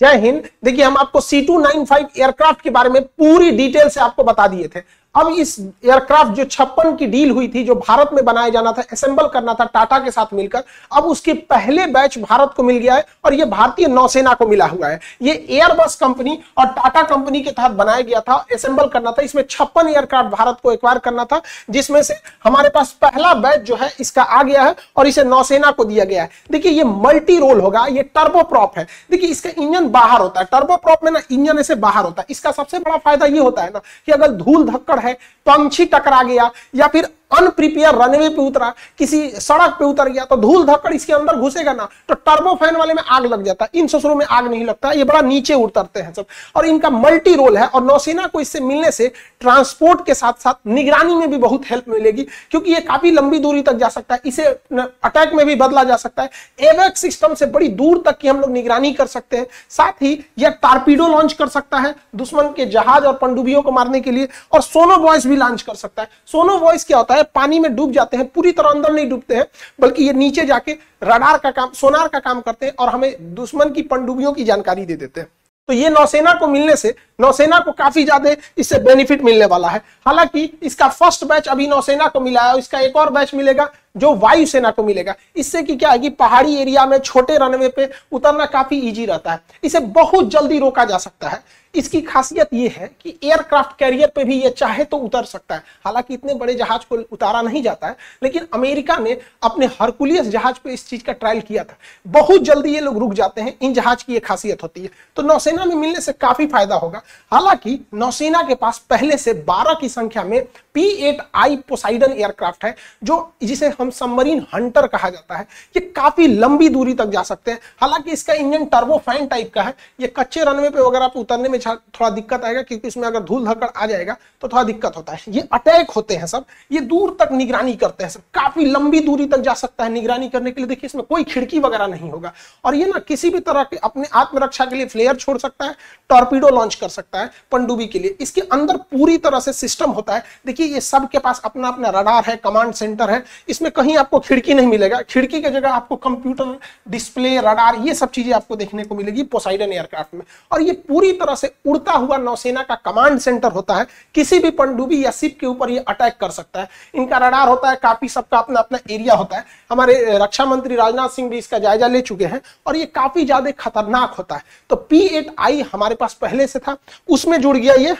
जय हिंद देखिए हम आपको C two nine five aircraft के बारे में पूरी डिटेल से आपको बता दिए थे अब इस एयरक्राफ्ट जो छप्पन की डील हुई थी जो भारत में बनाया जाना था असेंबल करना था टाटा के साथ मिलकर अब उसके पहले बैच भारत को मिल गया है और ये भारतीय नौसेना को मिला हुआ है ये एयरबस कंपनी और टाटा कंपनी के तहत बनाया गया था असेंबल करना था इसमें छप्पन एयरक्राफ्ट भारत को एक्वायर करना था जिसमें से हमारे पास पहला बैच जो है इसका आ गया है और इसे नौसेना को दिया गया है देखिए ये मल्टी रोल होगा ये टर्बोप्रॉप है देखिए इसका इंजन बाहर होता है टर्बोप्रॉप में ना इंजन ऐसे बाहर होता है इसका सबसे बड़ा फायदा ये होता है ना कि अगर धूल धक्कड़ है पंछी तो टकरा गया या फिर अनप्रिपेयर रनवे पे उतरा किसी सड़क पे उतर गया तो धूल धक्कड़ इसके अंदर घुसेगा ना तो फैन वाले में आग लग जाता है इन ससुरों में आग नहीं लगता ये बड़ा नीचे उतरते हैं सब और इनका मल्टी रोल है और नौसेना को इससे मिलने से ट्रांसपोर्ट के साथ साथ निगरानी में भी बहुत हेल्प मिलेगी क्योंकि ये काफी लंबी दूरी तक जा सकता है इसे अटैक में भी बदला जा सकता है एवेक सिस्टम से बड़ी दूर तक की हम लोग निगरानी कर सकते हैं साथ ही यह टारपीडो लॉन्च कर सकता है दुश्मन के जहाज और पंडुबियों को मारने के लिए और सोनो वॉइस भी लॉन्च कर सकता है सोनो वॉइस क्या होता है है पानी में डूब जाते हैं पूरी तरह अंदर नहीं डूबते हैं बल्कि ये नीचे जाके रडार का काम सोनार का काम करते हैं और हमें दुश्मन की पनडुब्बियों की जानकारी दे देते हैं तो ये नौसेना को मिलने से नौसेना को काफी ज्यादा इससे बेनिफिट मिलने वाला है हालांकि इसका फर्स्ट बैच अभी नौसेना को मिला है इसका एक और बैच मिलेगा जो वायुसेना को मिलेगा इससे कि क्या है कि पहाड़ी एरिया में छोटे रनवे पे उतरना काफी इजी रहता है इसे बहुत जल्दी रोका जा सकता है इसकी खासियत यह है कि एयरक्राफ्ट कैरियर पे भी ये चाहे तो उतर सकता है हालांकि इतने बड़े जहाज को उतारा नहीं जाता है लेकिन अमेरिका ने अपने हरकुलियस जहाज पे इस चीज का ट्रायल किया था बहुत जल्दी ये लोग रुक जाते हैं इन जहाज की ये खासियत होती है तो नौसेना में मिलने से काफी फायदा होगा हालांकि नौसेना के पास पहले से बारह की संख्या में P eight I Poseidon aircraft है जो जिसे हम सबमरीन हंटर कहा जाता है ये काफी लंबी दूरी तक जा सकते हैं हालांकि इसका इंजन टर्बोफैन टाइप का है ये कच्चे रनवे पे वगैरह पे उतरने में थोड़ा दिक्कत आएगा क्योंकि इसमें अगर धूल धक्कड़ आ जाएगा तो थोड़ा दिक्कत होता है ये अटैक होते हैं सब ये दूर तक निगरानी करते हैं सब काफी लंबी दूरी तक जा सकता है निगरानी करने के लिए देखिए इसमें कोई खिड़की वगैरह नहीं होगा और ये ना किसी भी तरह के अपने आत्मरक्षा के लिए फ्लेयर छोड़ सकता है टॉर्पीडो लॉन्च कर सकता है पंडुबी के लिए इसके अंदर पूरी तरह से सिस्टम होता है देखिए ये सबके पास अपना अपना रडार है कमांड सेंटर है इसमें कहीं आपको खिड़की नहीं मिलेगा खिड़की की जगह आपको कंप्यूटर डिस्प्ले रडार ये सब चीजें आपको देखने को मिलेगी पोसाइडन एयरक्राफ्ट में और ये पूरी तरह से उड़ता हुआ नौसेना का कमांड सेंटर होता है किसी भी पनडुबी या सिप के ऊपर ये अटैक कर सकता है इनका रडार होता है काफी सबका अपना अपना एरिया होता है हमारे रक्षा मंत्री राजनाथ सिंह भी इसका जायजा ले चुके हैं और ये काफी ज्यादा खतरनाक होता है तो पी हमारे पास पहले से था उसमें जुड़ गया ये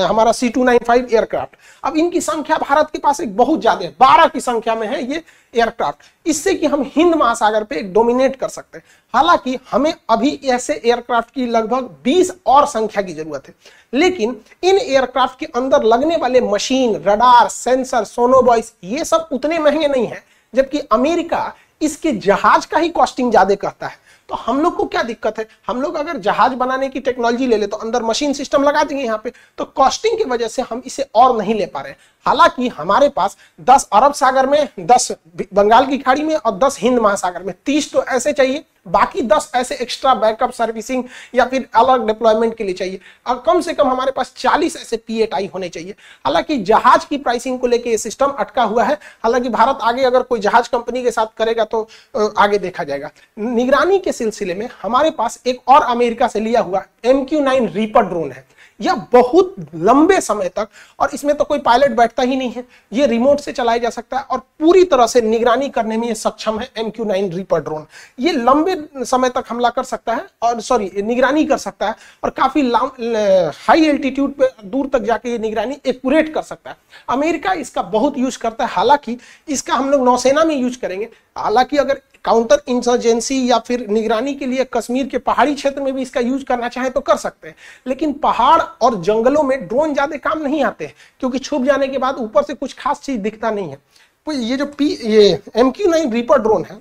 हमारा C two nine five aircraft अब इनकी संख्या भारत के पास एक बहुत ज्यादा है बारह की संख्या में है ये एयरक्राफ्ट इससे कि हम हिंद महासागर पे एक डोमिनेट कर सकते हैं हालांकि हमें अभी ऐसे एयरक्राफ्ट की लगभग 20 और संख्या की जरूरत है लेकिन इन एयरक्राफ्ट के अंदर लगने वाले मशीन रडार सेंसर सोनोबॉइस ये सब उतने महंगे नहीं है जबकि अमेरिका इसके जहाज का ही कॉस्टिंग ज्यादा कहता है तो हम लोग को क्या दिक्कत है हम लोग अगर जहाज बनाने की टेक्नोलॉजी ले ले तो अंदर मशीन सिस्टम लगा देंगे यहाँ पे तो कॉस्टिंग की वजह से हम इसे और नहीं ले पा रहे हालांकि हमारे पास 10 अरब सागर में 10 बंगाल की खाड़ी में और 10 हिंद महासागर में 30 तो ऐसे चाहिए बाकी दस ऐसे एक्स्ट्रा बैकअप सर्विसिंग या फिर अलग डिप्लॉयमेंट के लिए चाहिए और कम से कम हमारे पास चालीस ऐसे पी होने चाहिए हालांकि जहाज की प्राइसिंग को लेकर सिस्टम अटका हुआ है हालांकि भारत आगे अगर कोई जहाज कंपनी के साथ करेगा तो आगे देखा जाएगा निगरानी के सिलसिले में हमारे पास एक और अमेरिका से लिया हुआ एम क्यू रीपर ड्रोन है या बहुत लंबे समय तक और इसमें तो कोई पायलट बैठता ही नहीं है ये रिमोट से चलाया जा सकता है और पूरी तरह से निगरानी करने में ये सक्षम है M Q nine Reaper drone ये लंबे समय तक हमला कर सकता है और सॉरी निगरानी कर सकता है और काफी हाई एल्टीट्यूड पे दूर तक जाके ये निगरानी एक्यूरेट कर सकता है अमेरिका इसका बहुत यूज करता है हालांकि इसका हम लोग नौसेना में यूज करेंगे हालांकि अगर काउंटर इंसर्जेंसी या फिर निगरानी के लिए कश्मीर के पहाड़ी क्षेत्र में भी इसका यूज करना चाहे तो कर सकते हैं लेकिन पहाड़ और जंगलों में ड्रोन ज्यादा काम नहीं आते हैं क्योंकि छुप जाने के बाद ऊपर से कुछ खास चीज दिखता नहीं है तो ये जो पी ये M Q nine Reaper drone है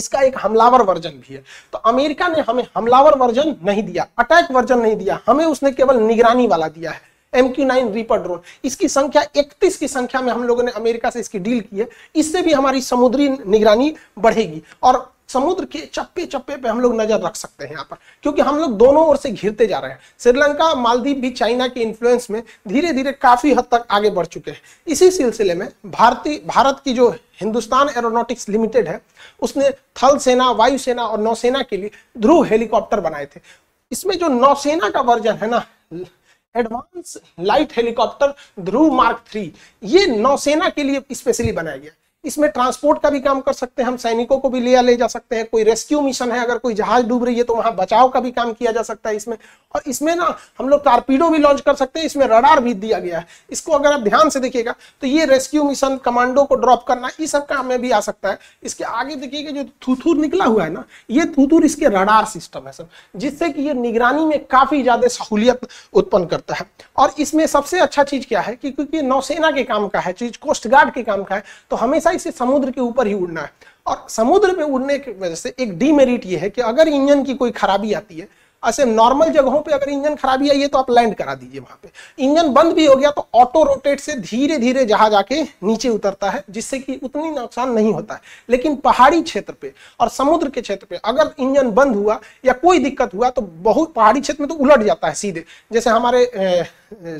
इसका एक हमलावर वर्जन भी है तो अमेरिका ने हमें हमलावर वर्जन नहीं दिया अटैक वर्जन नहीं दिया हमें उसने केवल निगरानी वाला दिया है M Q nine Reaper drone इसकी संख्या इकतीस की संख्या में हम लोगों ने अमेरिका से इसकी डील की है इससे भी हमारी समुद्री निगरानी बढ़ेगी और समुद्र के चप्पे चप्पे पे हम लोग नजर रख सकते हैं यहाँ पर क्योंकि हम लोग दोनों ओर से घिरते जा रहे हैं श्रीलंका मालदीव भी चाइना के इन्फ्लुएंस में धीरे धीरे काफी हद तक आगे बढ़ चुके हैं इसी सिलसिले में भारतीय भारत की जो हिंदुस्तान एरोनॉटिक्स लिमिटेड है उसने थल सेना वायुसेना और नौसेना के लिए ध्रुव हेलीकॉप्टर बनाए थे इसमें जो नौसेना का वर्जन है ना advance light helicopter Dhruv mark three ये नौसेना के लिए स्पेशली बनाया गया इसमें ट्रांसपोर्ट का भी काम कर सकते हैं हम सैनिकों को भी लिया ले जा सकते हैं कोई रेस्क्यू मिशन है अगर कोई जहाज डूब रही है तो वहां बचाव का भी काम किया जा सकता है इसमें और इसमें ना हम लोग टारपीडो भी लॉन्च कर सकते हैं इसमें रडार भी दिया गया है इसको अगर आप ध्यान से देखिएगा तो ये रेस्क्यू मिशन कमांडो को ड्रॉप करना ये सब काम में भी आ सकता है इसके आगे देखिएगा जो थूथूर निकला हुआ है ना ये थूथूर इसके रडार सिस्टम है सर जिससे कि ये निगरानी में काफी ज्यादा सहूलियत उत्पन्न करता है और इसमें सबसे अच्छा चीज क्या है कि क्योंकि नौसेना के काम का है चीज कोस्ट गार्ड के काम का है तो हमेशा इसे समुद्र के ऊपर ही उड़ना है और समुद्र में उड़ने की वजह से एक डीमेरिट ये है कि अगर इंजन की कोई खराबी आती है ऐसे नॉर्मल जगहों पे अगर इंजन खराबी आई है तो आप लैंड करा दीजिए वहां पे इंजन बंद भी हो गया तो ऑटो रोटेट से धीरे धीरे जहाज आके नीचे उतरता है जिससे कि उतनी नुकसान नहीं होता है लेकिन पहाड़ी क्षेत्र पे और समुद्र के क्षेत्र पे अगर इंजन बंद हुआ या कोई दिक्कत हुआ तो बहुत पहाड़ी क्षेत्र में तो उलट जाता है सीधे जैसे हमारे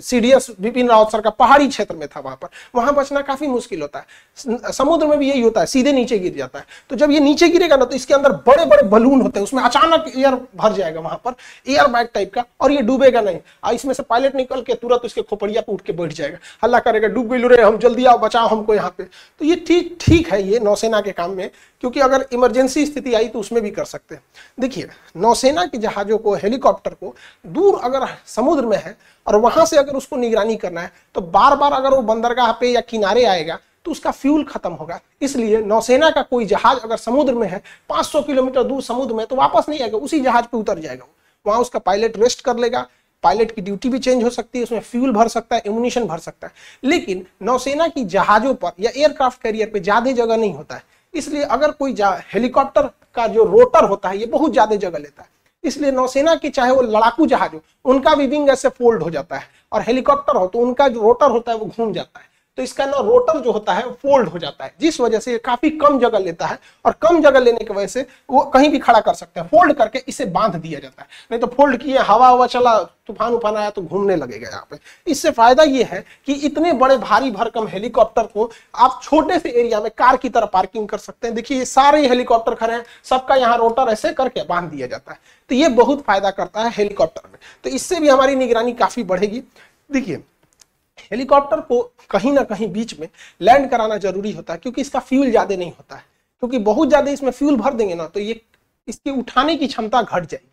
C D S Bipin Rawat sir का पहाड़ी क्षेत्र में था वहां पर वहां बचना काफी मुश्किल होता है समुद्र में भी यही होता है सीधे नीचे गिर जाता है तो जब ये नीचे गिरेगा ना तो इसके अंदर बड़े बड़े बलून होते हैं उसमें अचानक एयर भर जाएगा वहां पर पर एयर बैग टाइप का और ये डूबेगा नहीं आ इसमें से पायलट निकल के तुरंत उसके खोपड़िया पे उठ के बैठ जाएगा हल्ला करेगा डूब गई रे हम जल्दी आओ बचाओ हमको यहाँ पे तो ये ठीक ठीक है ये नौसेना के काम में क्योंकि अगर इमरजेंसी स्थिति आई तो उसमें भी कर सकते हैं देखिए नौसेना के जहाज़ों को हेलीकॉप्टर को दूर अगर समुद्र में है और वहां से अगर उसको निगरानी करना है तो बार बार अगर वो बंदरगाह पे या किनारे आएगा तो उसका फ्यूल खत्म होगा इसलिए नौसेना का कोई जहाज अगर समुद्र में है 500 किलोमीटर दूर समुद्र में तो वापस नहीं आएगा उसी जहाज पे उतर जाएगा वहाँ उसका पायलट रेस्ट कर लेगा पायलट की ड्यूटी भी चेंज हो सकती है उसमें फ्यूल भर सकता है इम्यूनिशन भर सकता है लेकिन नौसेना की जहाज़ों पर या एयरक्राफ्ट कैरियर पर ज़्यादा जगह नहीं होता है इसलिए अगर कोई हेलीकॉप्टर का जो रोटर होता है ये बहुत ज़्यादा जगह लेता है इसलिए नौसेना के चाहे वो लड़ाकू जहाज हो उनका भी विंग ऐसे फोल्ड हो जाता है और हेलीकॉप्टर हो तो उनका जो रोटर होता है वो घूम जाता है तो इसका ना रोटर जो होता है फोल्ड हो जाता है जिस वजह से ये काफी कम जगह लेता है और कम जगह लेने की वजह से वो कहीं भी खड़ा कर सकते हैं फोल्ड करके इसे बांध दिया जाता है नहीं तो फोल्ड किए हवा हवा चला तूफान उफान आया तो घूमने लगेगा यहाँ पे इससे फायदा ये है कि इतने बड़े भारी भरकम हेलीकॉप्टर को आप छोटे से एरिया में कार की तरह पार्किंग कर सकते हैं देखिए ये सारे हेलीकॉप्टर खड़े हैं सबका यहाँ रोटर ऐसे करके बांध दिया जाता है तो ये बहुत फायदा करता है हेलीकॉप्टर में तो इससे भी हमारी निगरानी काफी बढ़ेगी देखिए हेलीकॉप्टर को कहीं ना कहीं बीच में लैंड कराना जरूरी होता है क्योंकि इसका फ्यूल ज़्यादा नहीं होता है क्योंकि बहुत ज़्यादा इसमें फ्यूल भर देंगे ना तो ये इसकी उठाने की क्षमता घट जाएगी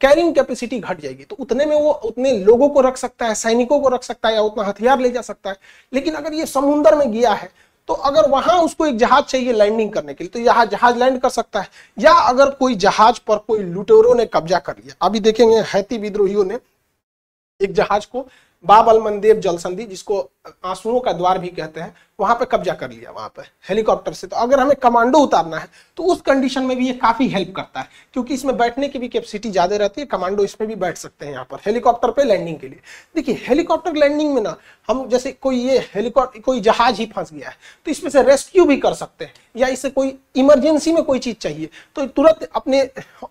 कैरिंग कैपेसिटी घट जाएगी तो उतने में वो उतने लोगों को रख सकता है सैनिकों को रख सकता है या उतना हथियार ले जा सकता है लेकिन अगर ये समुन्द्र में गया है तो अगर वहां उसको एक जहाज चाहिए लैंडिंग करने के लिए तो यहाँ जहाज लैंड कर सकता है या अगर कोई जहाज पर कोई लुटेरों ने कब्जा कर लिया अभी देखेंगे हैती विद्रोहियों ने एक जहाज को बाबल मंदेव जल संधि जिसको आंसुओं का द्वार भी कहते हैं वहां पर कब्जा कर लिया वहां पर हेलीकॉप्टर से तो अगर हमें कमांडो उतारना है तो उस कंडीशन में भी ये काफी हेल्प करता है क्योंकि इसमें बैठने की भी कैपेसिटी ज्यादा रहती है कमांडो इसमें भी बैठ सकते हैं यहाँ पर हेलीकॉप्टर पे लैंडिंग के लिए देखिए हेलीकॉप्टर लैंडिंग में ना हम जैसे कोई ये हेलीकॉप्टर कोई जहाज ही फंस गया है तो इसमें से रेस्क्यू भी कर सकते हैं या इसे कोई इमरजेंसी में कोई चीज चाहिए तो तुरंत अपने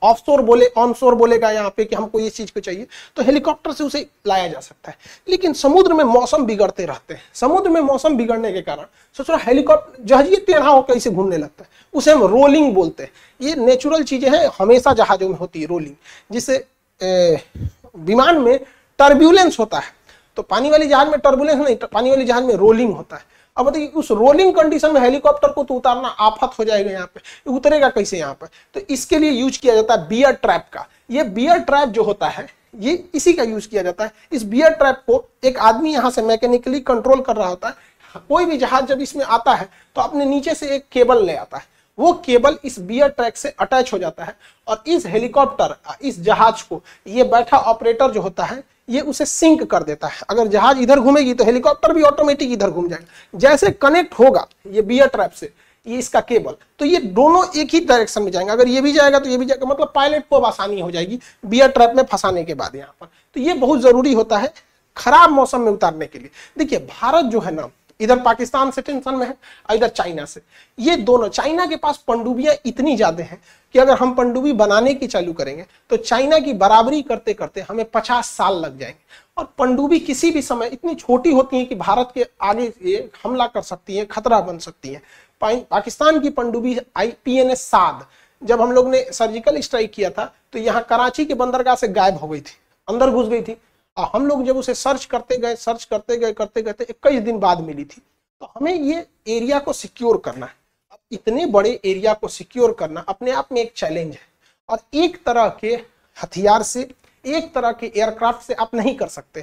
ऑफ बोले ऑन शोर बोलेगा यहाँ पे कि हमको ये चीज को चाहिए तो हेलीकॉप्टर से उसे लाया जा सकता है लेकिन समुद्र में मौसम बिगड़ते रहते जाते हैं समुद्र में मौसम बिगड़ने के कारण सोच रहा हेलीकॉप्टर जहाज ये टेढ़ा होकर इसे घूमने लगता है उसे हम रोलिंग बोलते हैं ये नेचुरल चीज़ें हैं हमेशा जहाजों में होती है रोलिंग जिससे विमान में टर्ब्यूलेंस होता है तो पानी वाले जहाज में टर्बुलेंस नहीं पानी वाले जहाज में रोलिंग होता है अब बताइए उस रोलिंग कंडीशन में हेलीकॉप्टर को तो उतारना आफत हो जाएगा यहाँ पे उतरेगा कैसे यहाँ पे तो इसके लिए यूज किया जाता है बियर ट्रैप का ये बियर ट्रैप जो होता है ये इसी का यूज किया जाता है इस बियर ट्रैप को एक आदमी यहाँ से मैकेनिकली कंट्रोल कर रहा होता है कोई भी जहाज जब इसमें आता है तो अपने नीचे से एक केबल ले आता है वो केबल इस बियर ट्रैक से अटैच हो जाता है और इस हेलीकॉप्टर इस जहाज को ये बैठा ऑपरेटर जो होता है ये उसे सिंक कर देता है अगर जहाज इधर घूमेगी तो हेलीकॉप्टर भी ऑटोमेटिक इधर घूम जाएगा जैसे कनेक्ट होगा ये बियर ट्रैप से ये इसका केबल तो ये दोनों एक ही डायरेक्शन में जाएंगे अगर ये भी जाएगा तो ये भी जाएगा मतलब पायलट को अब आसानी हो जाएगी बियर ट्रैप में फंसाने के बाद यहाँ पर तो ये बहुत जरूरी होता है खराब मौसम में उतारने के लिए देखिए भारत जो है ना इधर पाकिस्तान से टेंशन में है और इधर चाइना से ये दोनों चाइना के पास पंडुबियां इतनी ज्यादा हैं कि अगर हम पंडुबी बनाने की चालू करेंगे तो चाइना की बराबरी करते करते हमें पचास साल लग जाएंगे और पंडुबी किसी भी समय इतनी छोटी होती है कि भारत के आगे ये हमला कर सकती है खतरा बन सकती है पाकिस्तान की पंडुबी I P N S Saad जब हम लोग ने सर्जिकल स्ट्राइक किया था तो यहाँ कराची के बंदरगाह से गायब हो गई थी अंदर घुस गई थी और हम लोग जब उसे सर्च करते गए सर्च करते गए करते गए तो इक्कीस दिन बाद मिली थी तो हमें ये एरिया को सिक्योर करना है अब इतने बड़े एरिया को सिक्योर करना अपने आप में एक चैलेंज है और एक तरह के हथियार से एक तरह के एयरक्राफ्ट से आप नहीं कर सकते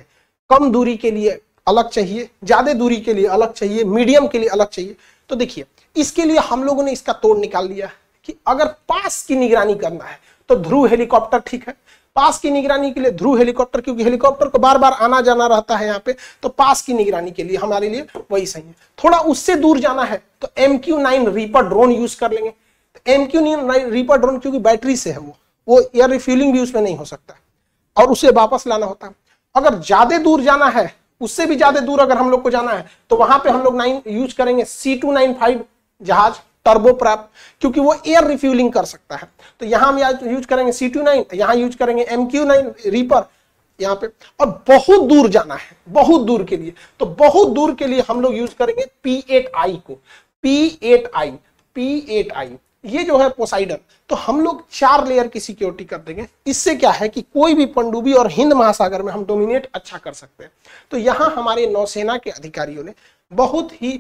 कम दूरी के लिए अलग चाहिए ज़्यादा दूरी के लिए अलग चाहिए मीडियम के लिए अलग चाहिए तो देखिए इसके लिए हम लोगों ने इसका तोड़ निकाल लिया है कि अगर पास की निगरानी करना है तो ध्रुव हेलीकॉप्टर ठीक है पास की निगरानी के लिए ध्रुव हेलीकॉप्टर क्योंकि हेलीकॉप्टर को बार बार आना जाना रहता है यहाँ पे तो पास की निगरानी के लिए हमारे लिए वही सही है थोड़ा उससे दूर जाना है तो M Q nine Reaper drone use कर लेंगे तो M Q nine Reaper drone क्योंकि बैटरी से है वो वो एयर रिफ्यूलिंग भी उसमें नहीं हो सकता और उसे वापस लाना होता है अगर ज्यादा दूर जाना है उससे भी ज्यादा दूर अगर हम लोग को जाना है तो वहां पे हम लोग नाइन यूज करेंगे सी टू नाइन फाइव जहाज टर्बोप्रैप क्योंकि वो एयर रिफ्यूलिंग कर सकता है तो यहां हम यूज करेंगे सी टू नाइन यहां यूज करेंगे एम क्यू नाइन रीपर यहां पे और बहुत दूर जाना है बहुत दूर के लिए तो बहुत दूर के लिए हम लोग यूज करेंगे पी एट आई को P eight I P eight I ये जो है पोसाइडन तो हम लोग चार लेयर की सिक्योरिटी कर देंगे इससे क्या है कि कोई भी पंडुबी और हिंद महासागर में हम डोमिनेट अच्छा कर सकते हैं तो यहां हमारे नौसेना के अधिकारियों ने बहुत ही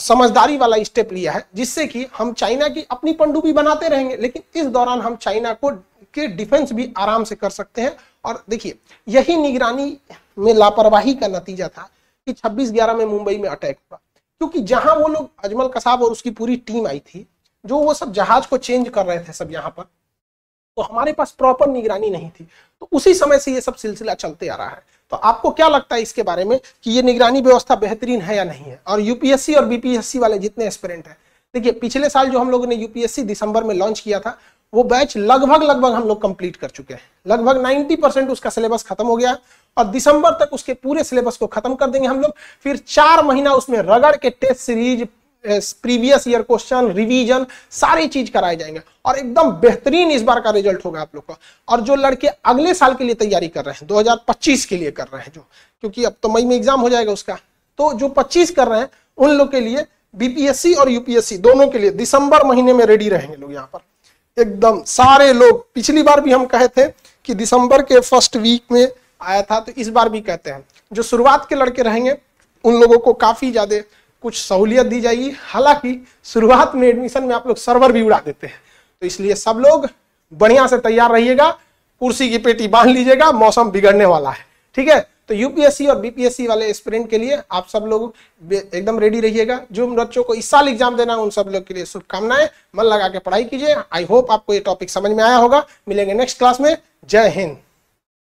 समझदारी वाला स्टेप लिया है जिससे कि हम चाइना की अपनी पंडुबी बनाते रहेंगे लेकिन इस दौरान हम चाइना को के डिफेंस भी आराम से कर सकते हैं और देखिए यही निगरानी में लापरवाही का नतीजा था कि 26 ग्यारह में मुंबई में अटैक हुआ क्योंकि जहां वो लोग अजमल कसाब और उसकी पूरी टीम आई थी जो वो सब जहाज को चेंज कर रहे थे सब यहाँ पर तो हमारे पास प्रॉपर निगरानी नहीं थी तो उसी समय से ये सब सिलसिला चलते आ रहा है तो आपको क्या लगता है इसके बारे में कि ये निगरानी व्यवस्था बेहतरीन है या नहीं है और यूपीएससी और बीपीएससी वाले जितने एस्पिरेंट हैं देखिए पिछले साल जो हम लोगों ने यूपीएससी दिसंबर में लॉन्च किया था वो बैच लगभग लगभग हम लोग कंप्लीट कर चुके हैं लगभग 90 परसेंट उसका सिलेबस खत्म हो गया और दिसंबर तक उसके पूरे सिलेबस को खत्म कर देंगे हम लोग फिर चार महीना उसमें रगड़ के test series previous year question revision सारी चीज कराए जाएंगे और एकदम बेहतरीन इस बार का रिजल्ट होगा आप लोग का और जो लड़के अगले साल के लिए तैयारी कर रहे हैं 2025 के लिए कर रहे हैं जो क्योंकि अब तो मई में एग्जाम हो जाएगा उसका तो जो 25 कर रहे हैं उन लोग के लिए बीपीएससी और यूपीएससी दोनों के लिए दिसंबर महीने में रेडी रहेंगे लोग यहाँ पर एकदम सारे लोग पिछली बार भी हम कहे थे कि दिसंबर के फर्स्ट वीक में आया था तो इस बार भी कहते हैं जो शुरुआत के लड़के रहेंगे उन लोगों को काफी ज्यादा कुछ सहूलियत दी जाएगी हालांकि शुरुआत में एडमिशन में आप लोग सर्वर भी उड़ा देते हैं तो इसलिए सब लोग बढ़िया से तैयार रहिएगा कुर्सी की पेटी बांध लीजिएगा मौसम बिगड़ने वाला है ठीक है तो यूपीएससी और बीपीएससी वाले स्प्रिंट के लिए आप सब लोग एकदम रेडी रहिएगा जो बच्चों को इस साल एग्जाम देना है उन सब लोग के लिए शुभकामनाएं मन लगा के पढ़ाई कीजिए आई होप आपको ये टॉपिक समझ में आया होगा मिलेंगे नेक्स्ट क्लास में जय हिंद